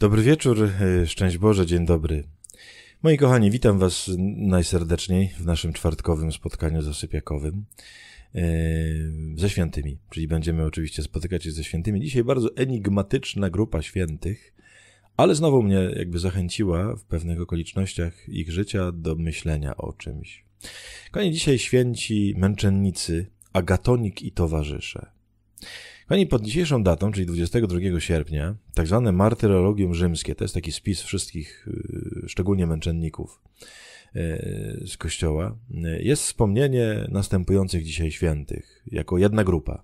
Dobry wieczór, e, szczęść Boże, dzień dobry. Moi kochani, witam Was najserdeczniej w naszym czwartkowym spotkaniu zasypiakowym e, ze świętymi, czyli będziemy oczywiście spotykać się ze świętymi. Dzisiaj bardzo enigmatyczna grupa świętych, ale znowu mnie jakby zachęciła w pewnych okolicznościach ich życia do myślenia o czymś. Kochani, dzisiaj święci męczennicy, agatonik i towarzysze. Kochani, pod dzisiejszą datą, czyli 22 sierpnia, tak zwane martyrologium rzymskie, to jest taki spis wszystkich, y, szczególnie męczenników y, z kościoła, y, jest wspomnienie następujących dzisiaj świętych, jako jedna grupa.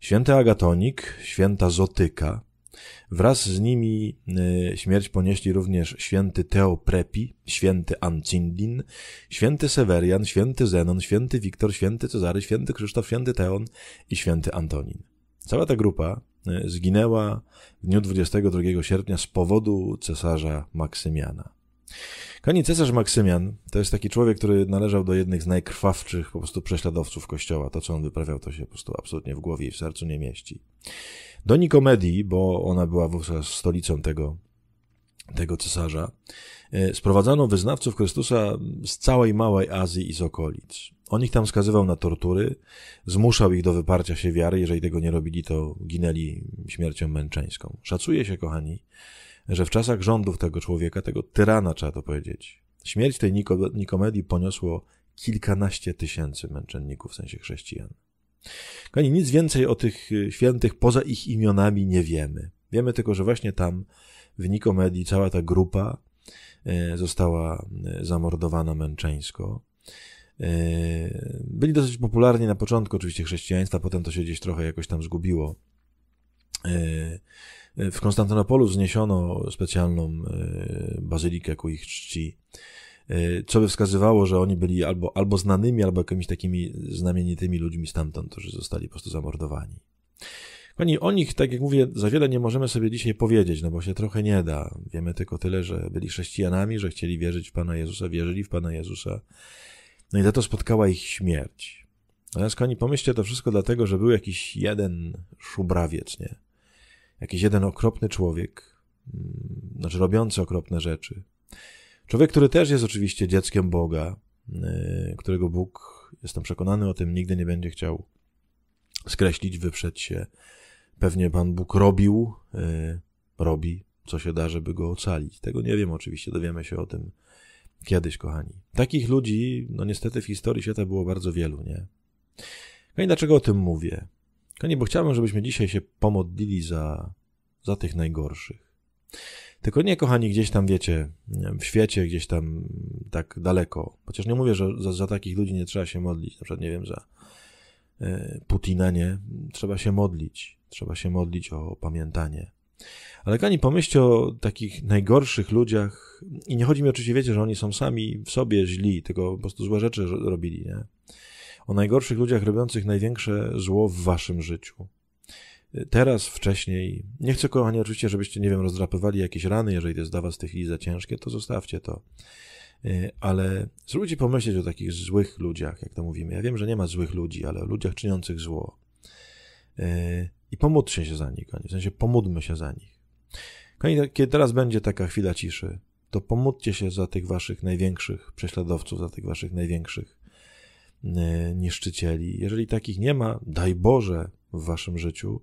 Święty Agatonik, święta Zotyka, wraz z nimi śmierć ponieśli również święty Teoprepi, święty Ancindin, święty Severian, święty Zenon, święty Wiktor, święty Cezary, święty Krzysztof, święty Teon i święty Antonin. Cała ta grupa y, zginęła w dniu 22 sierpnia z powodu cesarza Maksymiana. Kani cesarz Maksymian to jest taki człowiek, który należał do jednych z najkrwawczych po prostu prześladowców kościoła. To, co on wyprawiał, to się po prostu absolutnie w głowie i w sercu nie mieści. Do Nikomedii, bo ona była wówczas stolicą tego tego cesarza, e, sprowadzano wyznawców Chrystusa z całej Małej Azji i z okolic. On ich tam skazywał na tortury, zmuszał ich do wyparcia się wiary, jeżeli tego nie robili, to ginęli śmiercią męczeńską. Szacuje się, kochani, że w czasach rządów tego człowieka, tego tyrana, trzeba to powiedzieć, śmierć tej Nikomedii poniosło kilkanaście tysięcy męczenników w sensie chrześcijan. Kochani, nic więcej o tych e, świętych poza ich imionami nie wiemy. Wiemy tylko, że właśnie tam w Nikomedii cała ta grupa e, została e, zamordowana męczeńsko. E, byli dosyć popularni na początku oczywiście chrześcijaństwa, potem to się gdzieś trochę jakoś tam zgubiło. W Konstantynopolu wzniesiono specjalną bazylikę ku ich czci, co by wskazywało, że oni byli albo, albo znanymi, albo jakimiś takimi znamienitymi ludźmi stamtąd, którzy zostali po prostu zamordowani. Pani, o nich, tak jak mówię, za wiele nie możemy sobie dzisiaj powiedzieć, no bo się trochę nie da. Wiemy tylko tyle, że byli chrześcijanami, że chcieli wierzyć w Pana Jezusa, wierzyli w Pana Jezusa. No i za to spotkała ich śmierć. Natomiast, kochani, pomyślcie to wszystko dlatego, że był jakiś jeden szubrawiec, nie? Jakiś jeden okropny człowiek, mm, znaczy robiący okropne rzeczy. Człowiek, który też jest oczywiście dzieckiem Boga, y, którego Bóg, jestem przekonany o tym, nigdy nie będzie chciał skreślić, wyprzeć się. Pewnie Pan Bóg robił, yy, robi, co się da, żeby go ocalić. Tego nie wiem oczywiście, dowiemy się o tym kiedyś, kochani. Takich ludzi, no niestety w historii świata było bardzo wielu, nie? Kochani, dlaczego o tym mówię? Kochani, bo chciałbym, żebyśmy dzisiaj się pomodlili za, za tych najgorszych. Tylko nie, kochani, gdzieś tam, wiecie, w świecie, gdzieś tam tak daleko. Chociaż nie mówię, że za, za takich ludzi nie trzeba się modlić, na przykład, nie wiem, za Y, Putina nie. Trzeba się modlić. Trzeba się modlić o pamiętanie. Ale kani, pomyślcie o takich najgorszych ludziach i nie chodzi mi oczywiście, wiecie, że oni są sami w sobie źli, tylko po prostu złe rzeczy robili, nie? O najgorszych ludziach robiących największe zło w waszym życiu. Y, teraz, wcześniej, nie chcę, kochani, oczywiście, żebyście, nie wiem, rozdrapywali jakieś rany, jeżeli to jest dla was tych i za ciężkie, to zostawcie to. Y, ale z ludzi pomyśleć o takich złych ludziach, jak to mówimy. Ja wiem, że nie ma złych ludzi, ale o ludziach czyniących zło. Y, I pomódlcie się za nich, W sensie pomódlmy się za nich. kiedy teraz będzie taka chwila ciszy, to pomódlcie się za tych waszych największych prześladowców, za tych waszych największych y, niszczycieli. Jeżeli takich nie ma, daj Boże w waszym życiu,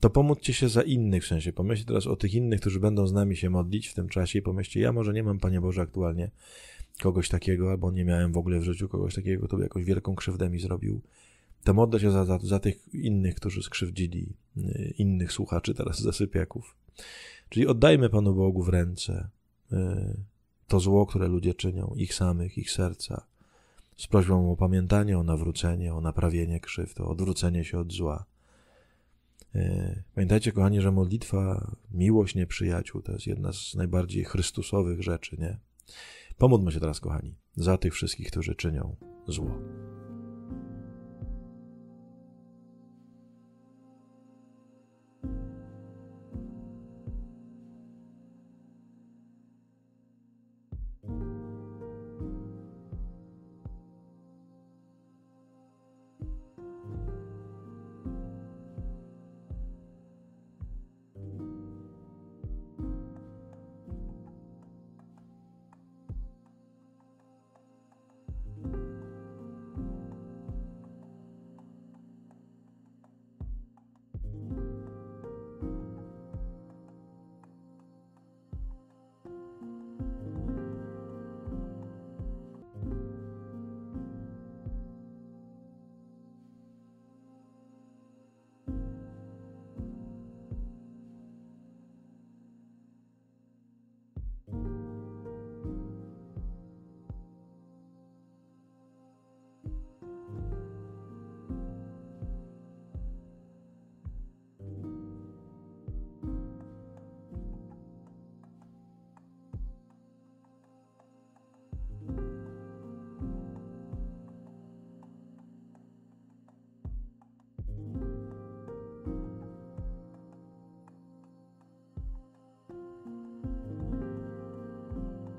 to pomódźcie się za innych, w sensie pomyślcie teraz o tych innych, którzy będą z nami się modlić w tym czasie i pomyślcie, ja może nie mam, Panie Boże, aktualnie kogoś takiego, albo nie miałem w ogóle w życiu kogoś takiego, kto by jakąś wielką krzywdę mi zrobił. To modlę się za, za, za tych innych, którzy skrzywdzili y, innych słuchaczy teraz zasypiaków. Czyli oddajmy Panu Bogu w ręce y, to zło, które ludzie czynią, ich samych, ich serca, z prośbą o pamiętanie, o nawrócenie, o naprawienie krzywd, o odwrócenie się od zła. E, pamiętajcie, kochani, że modlitwa, miłość nieprzyjaciół to jest jedna z najbardziej chrystusowych rzeczy, nie? Pomódlmy się teraz, kochani, za tych wszystkich, którzy czynią zło.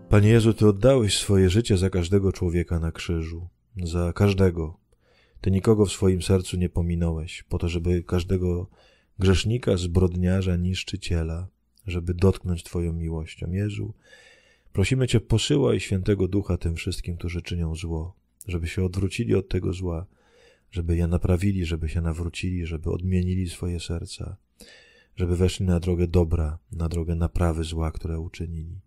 Panie Jezu, Ty oddałeś swoje życie za każdego człowieka na krzyżu, za każdego. Ty nikogo w swoim sercu nie pominąłeś, po to, żeby każdego grzesznika, zbrodniarza, niszczyciela, żeby dotknąć Twoją miłością. Jezu, prosimy Cię, posyłaj świętego ducha tym wszystkim, którzy czynią zło, żeby się odwrócili od tego zła, żeby je naprawili, żeby się nawrócili, żeby odmienili swoje serca, żeby weszli na drogę dobra, na drogę naprawy zła, które uczynili.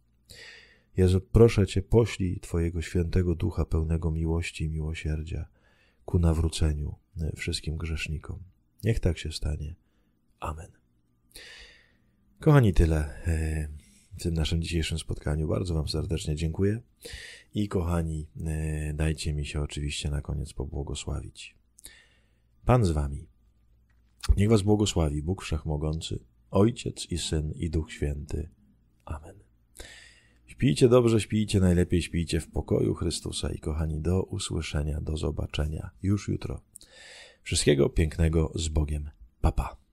Jezu, proszę Cię, poślij Twojego świętego ducha pełnego miłości i miłosierdzia ku nawróceniu e, wszystkim grzesznikom. Niech tak się stanie. Amen. Kochani, tyle e, w tym naszym dzisiejszym spotkaniu. Bardzo Wam serdecznie dziękuję. I kochani, e, dajcie mi się oczywiście na koniec pobłogosławić. Pan z Wami. Niech Was błogosławi Bóg Wszechmogący, Ojciec i Syn i Duch Święty. Amen. Śpijcie dobrze, śpijcie najlepiej, śpijcie w pokoju Chrystusa i kochani, do usłyszenia, do zobaczenia już jutro. Wszystkiego pięknego z Bogiem. Papa. Pa.